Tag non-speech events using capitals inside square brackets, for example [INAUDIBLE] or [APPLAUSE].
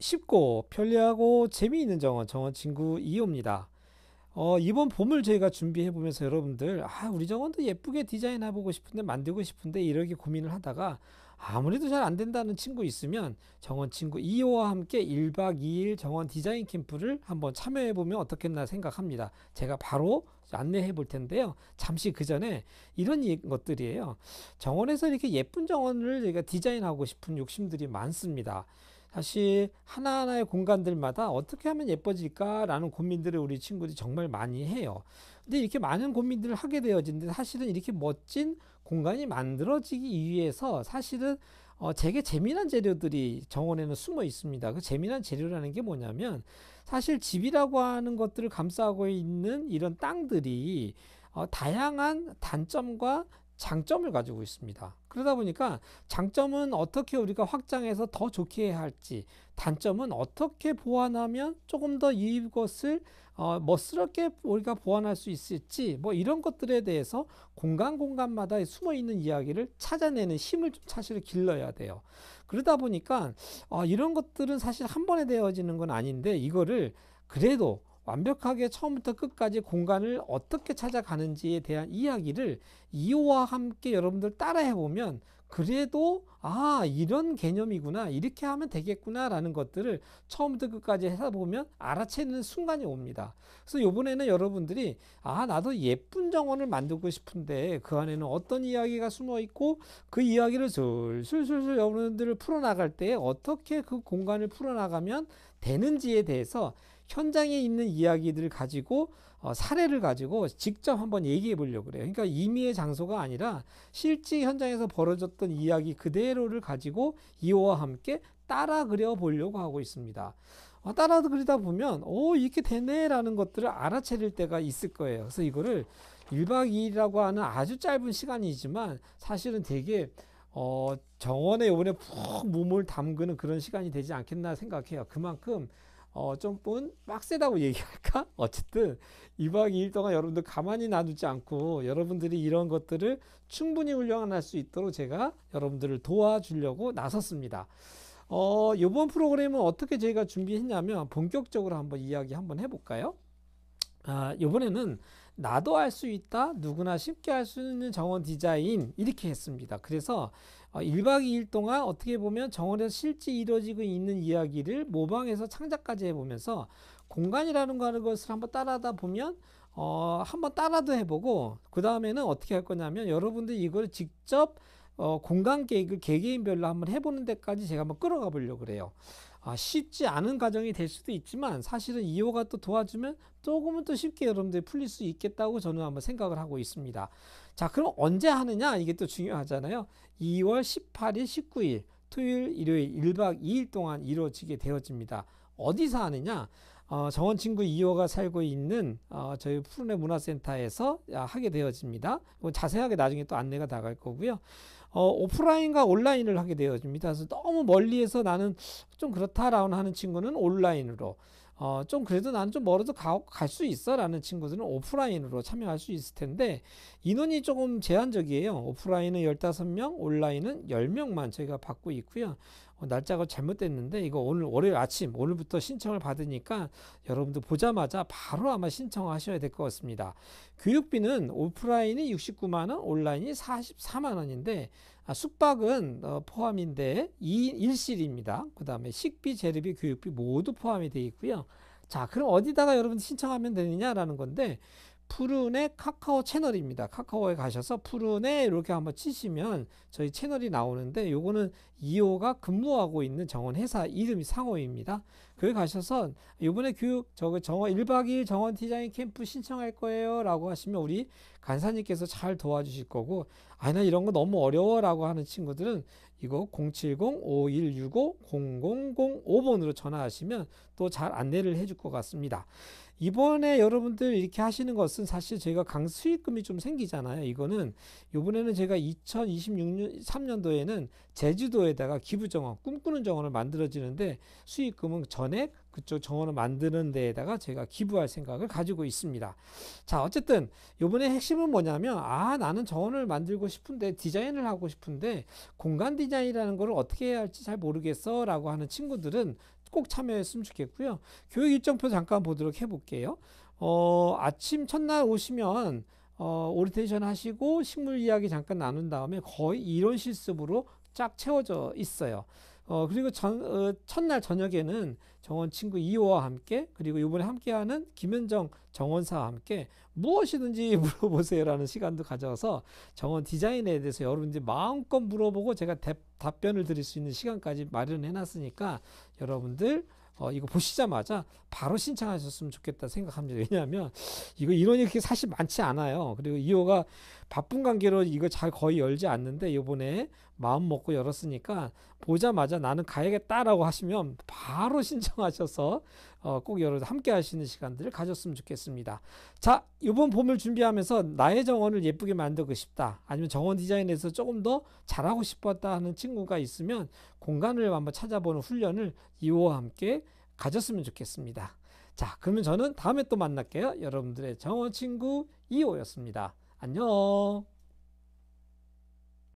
쉽고 편리하고 재미있는 정원 정원 친구 2호입니다. 어, 이번 봄을 저희가 준비해 보면서 여러분들 아 우리 정원도 예쁘게 디자인해 보고 싶은데 만들고 싶은데 이렇게 고민을 하다가 아무래도 잘 안 된다는 친구 있으면 정원 친구 2호와 함께 1박 2일 정원 디자인 캠프를 한번 참여해 보면 어떻겠나 생각합니다. 제가 바로 안내해 볼 텐데요. 잠시 그 전에 이런 것들이에요. 정원에서 이렇게 예쁜 정원을 저희가 디자인하고 싶은 욕심들이 많습니다. 사실 하나하나의 공간들마다 어떻게 하면 예뻐질까라는 고민들을 우리 친구들이 정말 많이 해요. 근데 이렇게 많은 고민들을 하게 되어지는데 사실은 이렇게 멋진 공간이 만들어지기 위해서 사실은 어, 되게 재미난 재료들이 정원에는 숨어 있습니다. 그 재미난 재료라는 게 뭐냐면 사실 집이라고 하는 것들을 감싸고 있는 이런 땅들이 어, 다양한 단점과 장점을 가지고 있습니다. 그러다 보니까 장점은 어떻게 우리가 확장해서 더 좋게 해야 할지, 단점은 어떻게 보완하면 조금 더 이것을 어, 멋스럽게 우리가 보완할 수 있을지, 뭐 이런 것들에 대해서 공간 공간마다 숨어 있는 이야기를 찾아내는 힘을 좀 사실 길러야 돼요. 그러다 보니까 어, 이런 것들은 사실 한 번에 되어지는 건 아닌데 이거를 그래도 완벽하게 처음부터 끝까지 공간을 어떻게 찾아가는지에 대한 이야기를 이오와 함께 여러분들 따라해 보면 그래도 아 이런 개념이구나 이렇게 하면 되겠구나 라는 것들을 처음부터 끝까지 해다 보면 알아채는 순간이 옵니다 그래서 요번에는 여러분들이 아 나도 예쁜 정원을 만들고 싶은데 그 안에는 어떤 이야기가 숨어 있고 그 이야기를 슬슬슬슬 여러분들을 풀어나갈 때 어떻게 그 공간을 풀어나가면 되는지에 대해서 현장에 있는 이야기들을 가지고 어, 사례를 가지고 직접 한번 얘기해 보려고 그래요. 그러니까 임의의 장소가 아니라 실제 현장에서 벌어졌던 이야기 그대로를 가지고 이와 함께 따라 그려 보려고 하고 있습니다. 어, 따라 그리다 보면 오 어, 이렇게 되네라는 것들을 알아채릴 때가 있을 거예요. 그래서 이거를 1박 2일이라고 하는 아주 짧은 시간이지만 사실은 되게 어, 정원에 요번에 푹 몸을 담그는 그런 시간이 되지 않겠나 생각해요. 그만큼 어, 좀뿐 빡세다고 얘기할까? [LAUGHS] 어쨌든 2박 2일 동안 여러분들 가만히 놔두지 않고 여러분들이 이런 것들을 충분히 훈련할 수 있도록 제가 여러분들을 도와주려고 나섰습니다. 어, 요번 프로그램은 어떻게 저희가 준비했냐면 본격적으로 한번 이야기 한번 해볼까요? 아, 요번에는 나도 할 수 있다 누구나 쉽게 할 수 있는 정원 디자인 이렇게 했습니다 그래서 1박 어, 2일 동안 어떻게 보면 정원에서 실제 이루어지고 있는 이야기를 모방해서 창작까지 해보면서 공간이라는 것을 한번 따라하다 보면 어, 한번 따라도 해보고 그 다음에는 어떻게 할 거냐면 여러분들 이걸 직접 어, 공간 계획을 개개인별로 한번 해보는 데까지 제가 한번 끌어가 보려고 그래요. 아, 쉽지 않은 과정이 될 수도 있지만 사실은 2호가 또 도와주면 조금은 또 쉽게 여러분들이 풀릴 수 있겠다고 저는 한번 생각을 하고 있습니다. 자, 그럼 언제 하느냐? 이게 또 중요하잖아요. 2월 18일, 19일, 토요일, 일요일 1박 2일 동안 이루어지게 되어집니다. 어디서 하느냐? 어, 정원 친구 2호가 살고 있는 어, 저희 푸른의 문화센터에서 아, 하게 되어집니다. 자세하게 나중에 또 안내가 나갈 거고요. 어, 오프라인과 온라인을 하게 되어집니다. 그래서 너무 멀리에서 나는 좀 그렇다라고 하는 친구는 온라인으로 어, 좀 그래도 난 좀 멀어서 갈수 있어 라는 친구들은 오프라인으로 참여할 수 있을 텐데 인원이 조금 제한적이에요. 오프라인은 15명, 온라인은 10명만 저희가 받고 있고요. 어, 날짜가 잘못됐는데 이거 오늘 월요일 아침 오늘부터 신청을 받으니까 여러분도 보자마자 바로 아마 신청하셔야 될 것 같습니다. 교육비는 오프라인이 69만 원, 온라인이 44만 원인데 아, 숙박은 어, 포함인데 2인 1실입니다. 그 다음에 식비, 재료비, 교육비 모두 포함이 되어 있고요. 자, 그럼 어디다가 여러분 신청하면 되느냐라는 건데 푸른의 카카오 채널입니다. 카카오에 가셔서 푸른에 이렇게 한번 치시면 저희 채널이 나오는데 요거는 이호가 근무하고 있는 정원 회사 이름이 상호입니다. 거기 가셔서 요번에 교육 저 정원 1박 2일 정원 디자인 캠프 신청할 거예요 라고 하시면 우리 간사님께서 잘 도와주실 거고 아나 이런 거 너무 어려워 라고 하는 친구들은 이거 070-5165-0005번으로 전화하시면 또 잘 안내를 해 줄 것 같습니다. 이번에 여러분들 이렇게 하시는 것은 사실 제가 강수익금이 좀 생기잖아요. 이거는 요번에는 제가 2026년 3년도에는 제주도에다가 기부 정원, 꿈꾸는 정원을 만들어지는데 수익금은 전액 그쪽 정원을 만드는 데에다가 제가 기부할 생각을 가지고 있습니다. 자, 어쨌든 요번에 핵심은 뭐냐면 아, 나는 정원을 만들고 싶은데 디자인을 하고 싶은데 공간 디자인이라는 걸 어떻게 해야 할지 잘 모르겠어라고 하는 친구들은 꼭 참여했으면 좋겠고요. 교육 일정표 잠깐 보도록 해볼게요. 어, 아침 첫날 오시면 어, 오리테이션 하시고 식물 이야기 잠깐 나눈 다음에 거의 이런 실습으로 쫙 채워져 있어요. 어, 그리고 전, 어, 첫날 저녁에는 정원 친구 이호와 함께 그리고 이번에 함께하는 김현정 정원사와 함께 무엇이든지 [LAUGHS] 물어보세요라는 시간도 가져서 정원 디자인에 대해서 여러분들이 마음껏 물어보고 제가 대, 답변을 드릴 수 있는 시간까지 마련해 놨으니까 여러분들 어, 이거 보시자마자 바로 신청하셨으면 좋겠다 생각합니다. 왜냐하면 이거 인원이 그렇게 사실 많지 않아요. 그리고 이호가 바쁜 관계로 이거 잘 거의 열지 않는데 요번에 마음 먹고 열었으니까 보자마자 나는 가야겠다라고 하시면 바로 [LAUGHS] 신청하셔서 어, 꼭 여러분 함께 하시는 시간들을 가졌으면 좋겠습니다. 자, 이번 봄을 준비하면서 나의 정원을 예쁘게 만들고 싶다. 아니면 정원 디자인에서 조금 더 잘하고 싶었다 하는 친구가 있으면 공간을 한번 찾아보는 훈련을 이와 함께 가졌으면 좋겠습니다. 자, 그러면 저는 다음에 또 만날게요. 여러분들의 정원 친구 이호였습니다. 안녕!